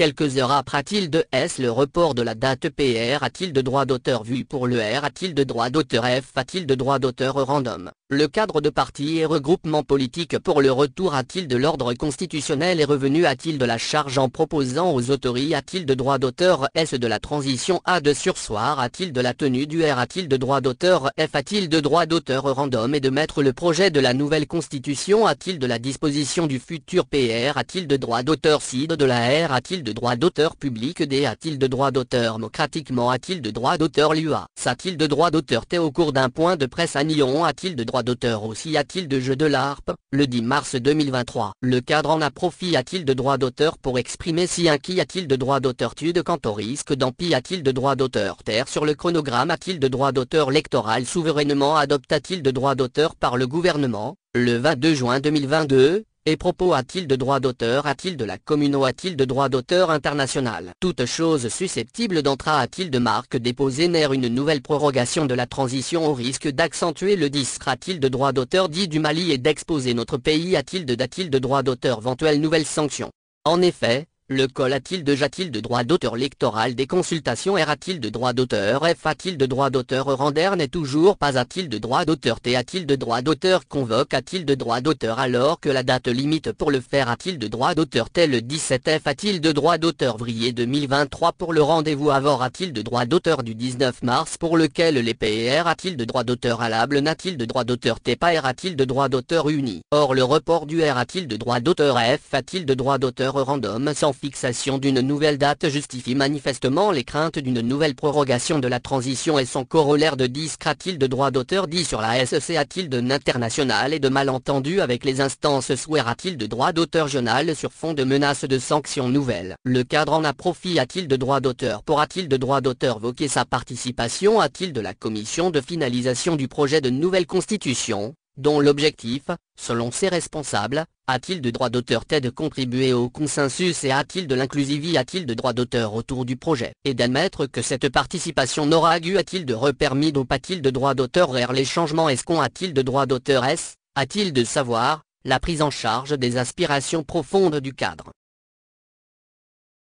Quelques heures après a-t-il de S le report de la date PR a-t-il de droit d'auteur vu pour le R a-t-il de droit d'auteur F a-t-il de droit d'auteur random le cadre de parti et regroupement politique pour le retour a-t-il de l'ordre constitutionnel et revenu a-t-il de la charge en proposant aux autorités a-t-il de droit d'auteur S de la transition A de sursoir a-t-il de la tenue du R a-t-il de droit d'auteur F a-t-il de droit d'auteur random et de mettre le projet de la nouvelle constitution a-t-il de la disposition du futur PR a-t-il de droit d'auteur C de la R a-t-il de droit d'auteur public D a-t-il de droit d'auteur démocratiquement a-t-il de droit d'auteur LUA a-t-il de droit d'auteur T au cours d'un point de presse à Nyon a-t-il de droit d'auteur aussi a-t-il de jeu de l'ARP Le 10 mars 2023, le cadre en a profit a-t-il de droits d'auteur pour exprimer si qui a-t-il de droits d'auteur tue de au risque d'empi a-t-il de droits d'auteur terre sur le chronogramme a-t-il de droits d'auteur électoral souverainement adopta-t-il de droits d'auteur par le gouvernement le 22 juin 2022, les propos a-t-il de droit d'auteur A-t-il de la ou A-t-il de droit d'auteur international Toute chose susceptible d'entra a-t-il de marque déposée nerf une nouvelle prorogation de la transition au risque d'accentuer le disque A-t-il de droit d'auteur dit du Mali et d'exposer notre pays A-t-il de dat t il de droit d'auteur éventuelle nouvelle sanction En effet, le col a-t-il déjà de droit d'auteur lectoral des consultations R a-t-il de droit d'auteur F a-t-il de droit d'auteur Render n'est toujours pas a-t-il de droit d'auteur T a-t-il de droit d'auteur Convoque a-t-il de droit d'auteur alors que la date limite pour le faire a-t-il de droit d'auteur T le 17 F a-t-il de droit d'auteur Vrier 2023 pour le rendez-vous avoir a-t-il de droit d'auteur du 19 mars pour lequel les r a-t-il de droit d'auteur Alable n'a-t-il de droit d'auteur T pas a-t-il de droit d'auteur uni Or le report du R a-t-il de droit d'auteur F a-t-il de droit d'auteur Random fixation d'une nouvelle date justifie manifestement les craintes d'une nouvelle prorogation de la transition et son corollaire de disque a-t-il de droit d'auteur dit sur la SEC a-t-il de international et de malentendu avec les instances souhaitera t il de droit d'auteur journal sur fond de menaces de sanctions nouvelles Le cadre en a profit a-t-il de droit d'auteur Pourra-t-il de droit d'auteur voquer sa participation a-t-il de la commission de finalisation du projet de nouvelle constitution dont l'objectif, selon ses responsables, a-t-il de droit d'auteur de contribuer au consensus et a-t-il de l'inclusivité A-t-il de droit d'auteur autour du projet Et d'admettre que cette participation n'aura A-t-il de repermis dau pas t il de droit d'auteur R les changements Est-ce qu'on a-t-il de droit d'auteur S A-t-il de savoir la prise en charge des aspirations profondes du cadre